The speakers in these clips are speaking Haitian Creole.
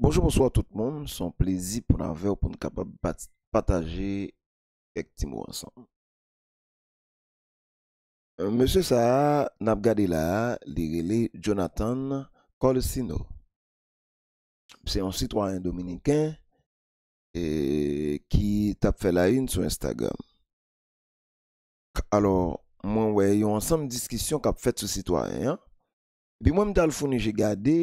Bonjou bonsoy a tout moun, son plezi pou nan ve ou pou nou kapab pataje ek ti mou ansan. Monsen sa, nap gade la, li rele Jonathan Colesino. Pse yon sitwanyen dominiken ki tap fe la yon sou Instagram. Alors, mwen wey yon ansan mdiskisyon kap fet sou sitwanyen. Bi mwen mdal founi je gade...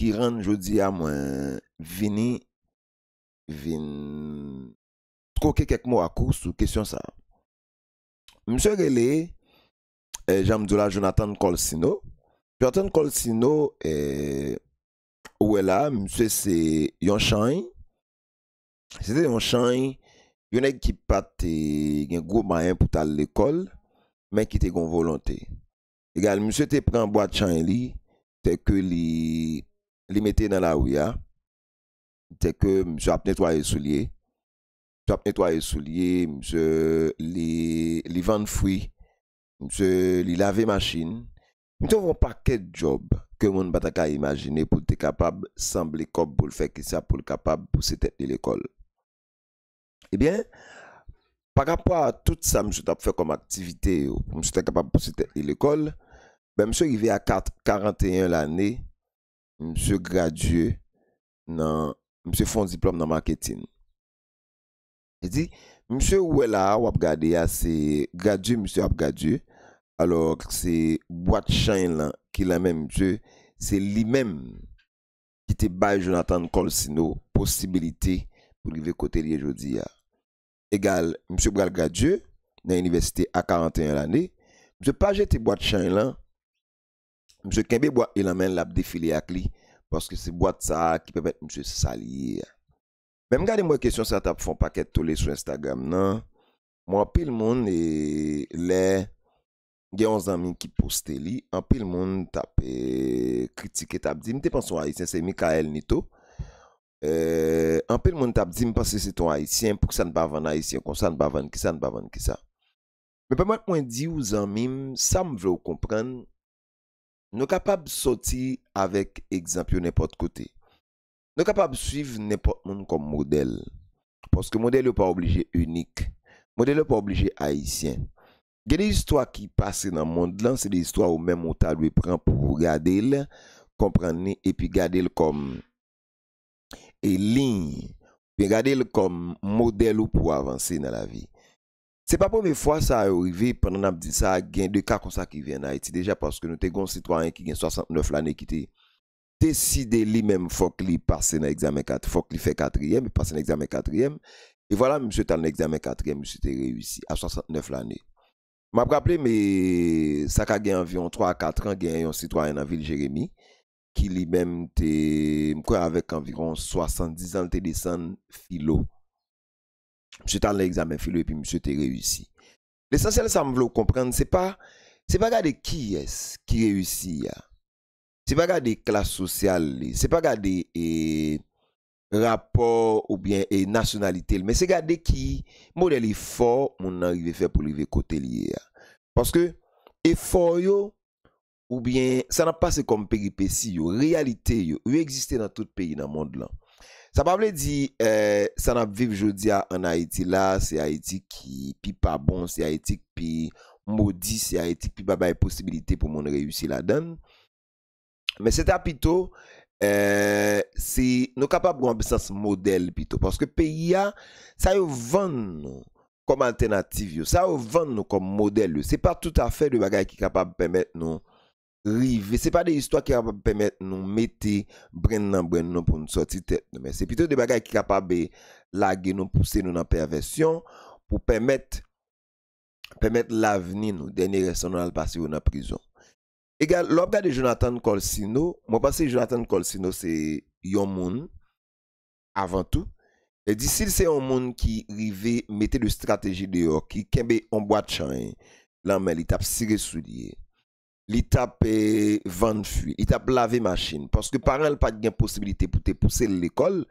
ki rande jodi a mwen vini, vini, troke kek mou akou sou kesyon sa. Mse rele, eh, jan mdou la Jonathan Kolsino, Jonathan Kolsino, eh, ou e la, mse se yon chany, se te yon chany, yon ek ki pat te eh, gen gwo mayen pou tal l'ekol, men ki te kon volonte. Egal, mse te pran bwa chany li, te ke li... li mette nan la ouya, te ke msè ap netwaye souliye, msè ap netwaye souliye, msè li vande fwi, msè li lave machin, msè wou pa ket job ke moun bataka imajine pou te kapab sanble kop pou l'fèk isa pou l'kapab pou se tetne l'ekol. Ebyen, pa kapwa tout sa msè tap fè kom aktivite ou msè te kapab pou se tetne l'ekol, msè yve a 41 l'anè, mse gradye nan, mse fon diplom nan marketing. E di, mse ouwe la wap gade ya, se gradye mse wap gradye, alok se boat chan lan ki la men mse, se li men ki te bay Jonathan Colesino, posibilite pou li ve kote li e jodi ya. Egal, mse ouwe la gradye nan universite a 41 lane, mse pajete boat chan lan, Mjè kembe bwa, el amè l ap defile ak li. Paske se bwa tsa ki pèpèt mjè sali. Mè m gade mwen kesyon sa tap fon paket tole sou Instagram nan. Mwen apil moun e le, gen yon zanmim ki poste li, apil moun tap kritike tap di, m te pan son Haitien, se Mikael Nito. Apil euh, moun tap di, m panse se ton Haitien, pouk sa nbavan Haitien, kon sa nbavan ki sa, nbavan ki sa. Mè pè mwen mwen di ou zanmim, sa m vlou komprenn, Nou kapab soti avèk ekzampyo nèpot kote. Nou kapab suiv nèpot moun kom model. Poske model yo pa oblije unik. Model yo pa oblije haisyen. Gè de istwa ki pase nan mond lan, se de istwa ou mèm moutal we pran pou gade lè. Komprenne, epi gade lè kom e lign. Epi gade lè kom model ou pou avanse nan la vi. Se pa pou me fwa sa a orive, pandan ap di sa, gen de kakonsa ki ven na iti. Deja paske nou te goun sitwanyen ki gen 69 lanyen ki te te side li men fok li fok li fè katriyem, fok li fè katriyem, e vwala mwen se talen ekzamen katriyem, mwen se te rewisi a 69 lanyen. Ma praple, me saka gen anvyon 3-4 an, gen yon sitwanyen nan Viljeremi, ki li men te mkwen avèk anvyon 70 an, mwen se te desen filo. Mse tan lè examen filou e pi mse te reyousi. L'esensyel sa m vlou komprend se pa, se pa gade ki es ki reyousi ya. Se pa gade klas sosyal li, se pa gade e rapor ou bien e nasyonalite li. Men se gade ki model e for moun nan rive fè pou rive kote li ya. Paske e for yo ou bien sa nan pase kom peripeci yo, realite yo, yo existè nan tout peyi nan mond lan. Sa pavle di, eh, san ap viv jodia an Haiti la, se Haiti ki pi pa bon, se Haiti ki pi modi, se Haiti ki pi pa baye posibilite pou moun reyusi la den. Men se ta pito, eh, se nou kapab gwen bisans model pito. Paske pe ya, sa yo vann nou kom alternativ yo, sa yo vann nou kom model yo. Se pa tout afer de bagay ki kapab pemet nou. Rive, se pa de histwa ki kapap pemet nou mette brend nan brend nou pou nou soti tet nou. Se pito de bagay ki kapap be lage nou pousse nou nan pervesyon pou pemet l'aveni nou denye ressonal basi ou nan prizon. Egal, l'obra de Jonathan Colsino, moun pasi Jonathan Colsino se yon moun avan tou. E Disil se yon moun ki rive mette de strategi de yon ki kembe yon bwa chan lanmen li tap sire sou liye. li tap eh, vande fwi, li tap lave machin, paske paran l pa gen posibilite pou te pousse l ekol,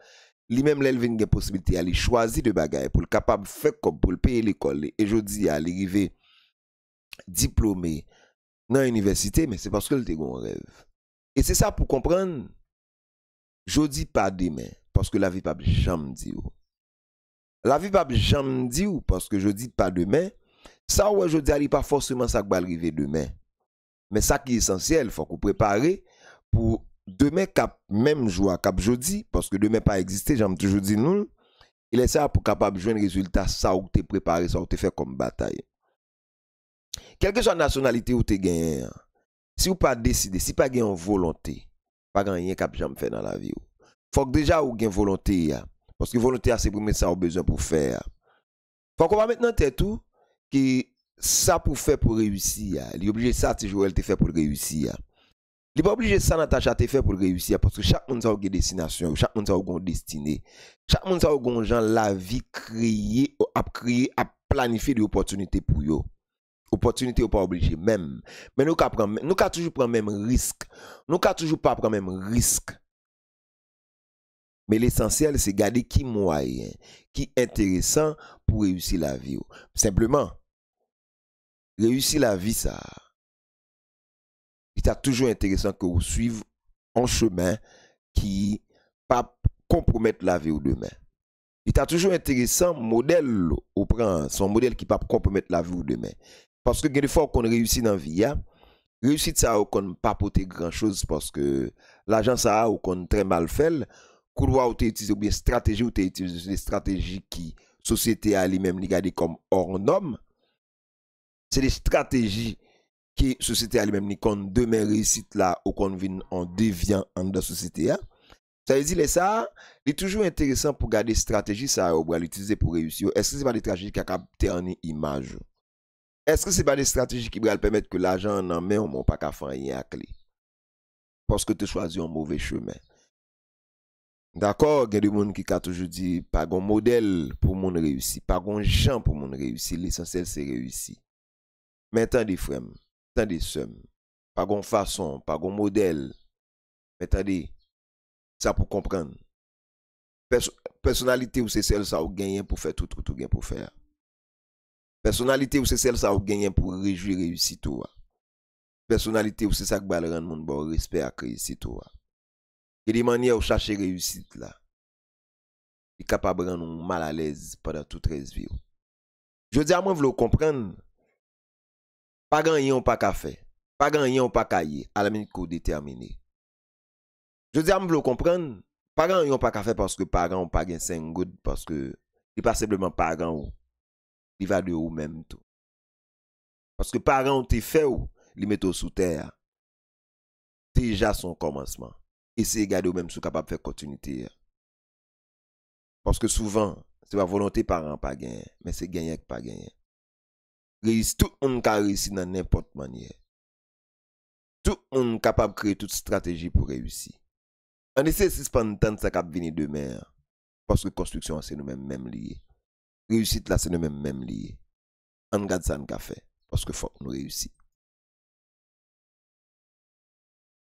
li menm l elven gen posibilite a li chwazi de bagay, pou l kapab fwek kom pou l peye l ekol, e jodi a li rive diplome nan universite, men se paske l te goun rev. E se sa pou kompren, jodi pa demen, paske la vi pap jam di ou. La vi pap jam di ou, paske jodi pa demen, sa wè jodi a li pa fosseman sak ba rive demen, Mais ça qui est essentiel, il faut vous préparez pour demain, cap, même jour, cap jeudi, parce que demain pas exister, j'aime toujours dire non. Il est ça pour capable un résultat, ça ou te préparer, ça ou t'es faire comme bataille. Quelle que soit la nationalité ou t'es gagné, si ou pas décidé, si pas en volonté, pas gagné cap jamais faire dans la vie. Faut que déjà ou gagné volonté, parce que volonté c'est pour mettre ça au besoin pour faire. Faut qu'on va maintenant tout qui ça pour faire pour réussir. Hein. Il est obligé ça, toujours elle te fait pour réussir. Il n'est pas obligé ça, Natacha, te fait pour réussir. Parce que chaque monde a une destination, chaque monde a une destinée. Chaque monde a une la vie créée, A créé a planifié des opportunités pour eux. Opportunité ou pas obligé, même. Mais nous pouvons toujours prendre même risque. Nous pouvons toujours pas prendre même risque. Mais l'essentiel, c'est garder qui moyen, hein. qui intéressant pour réussir la vie. Simplement, reyousi la vi sa a. It a toujou entereysan ke ou suiv an chemen ki pa kompromet la vi ou demen. It a toujou entereysan model ou pren son model ki pa kompromet la vi ou demen. Paske gen de fòk kon reyousi nan vi ya, reyousi sa a ou kon papote gran chòs paske la jan sa a ou kon tre mal fel, kou lwa ou te etize ou bien strategi ou te etize strategi ki sosyete a li mem li gade kom oron nom, Se li strategi ki sosete a li menm ni kon demen reisit la ou kon vin an devyan an da sosete a. Sa yi zile sa, li toujou enteresan pou gade strategi sa ou bral itize pou reyusi yo. Eske se ba de strategi ki akabte an ni imaj yo? Eske se ba de strategi ki bral pemet ke l'ajan nan men ou moun pa ka fanyen akli? Poske te swazi yon mouve cheme. D'akor gen di moun ki katou jodi, pa goun model pou moun reyusi, pa goun jan pou moun reyusi, l'esensel se reyusi. Mè tan di frem, tan di sem, pa gon fason, pa gon model. Mè tan di, sa pou kompren. Personalite ou se sel sa ou genyen pou fè tout ou tout genyen pou fè. Personalite ou se sel sa ou genyen pou rejoui reyusit ou a. Personalite ou se sak balren moun bon respè ak reyusit ou a. Ki e di manye ou chache reyusit la. Ki e kapab ren nou mal alez padan tout reyus vi ou. Je di a mwen vlo komprenn. Pagan yon pa ka fe, pagan yon pa ka ye, ala meni kou determine. Je diya m vlo komprende, pagan yon pa ka fe paske pagan ou pa gen seng goud, paske li pa sebleman pagan ou, li va de ou menm tou. Paske pagan ou te fe ou, li met ou sou ter, te ja son komansman, e se gade ou menm sou kapab fe kontinite ya. Paske souvan, se ba volante pagan ou pa gen, men se genyen ou pa genyen. Reyesi, tout moun ka reyesi nan nepot manye. Tout moun kapap kre tout strategi pou reyesi. An disi se sepan tan sa kap vini de mer, poske konstriksyon se nou men men liye. Reyesi tla se nou men men liye. An gadsan ka fe, poske fok nou reyesi.